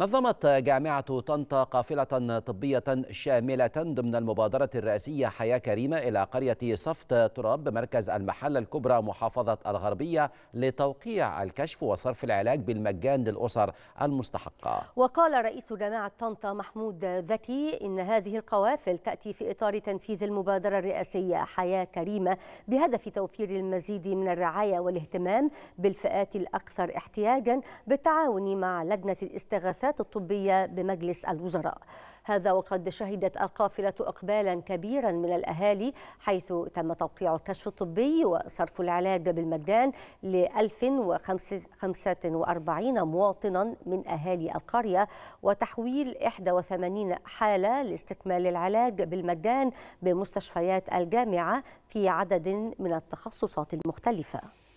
نظمت جامعة طنطا قافلة طبية شاملة ضمن المبادرة الرئاسية حياة كريمة إلى قرية صفت تراب مركز المحلة الكبرى محافظة الغربية لتوقيع الكشف وصرف العلاج بالمجان للأسر المستحقة وقال رئيس جامعة طنطا محمود ذكي إن هذه القوافل تأتي في إطار تنفيذ المبادرة الرئاسية حياة كريمة بهدف توفير المزيد من الرعاية والاهتمام بالفئات الأكثر احتياجا بالتعاون مع لجنة الاستغاثات والخدمات الطبية بمجلس الوزراء هذا وقد شهدت القافلة إقبالا كبيرا من الأهالي حيث تم توقيع الكشف الطبي وصرف العلاج بالمجان ل 1045 مواطنا من أهالي القرية وتحويل 81 حالة لاستكمال العلاج بالمجان بمستشفيات الجامعة في عدد من التخصصات المختلفة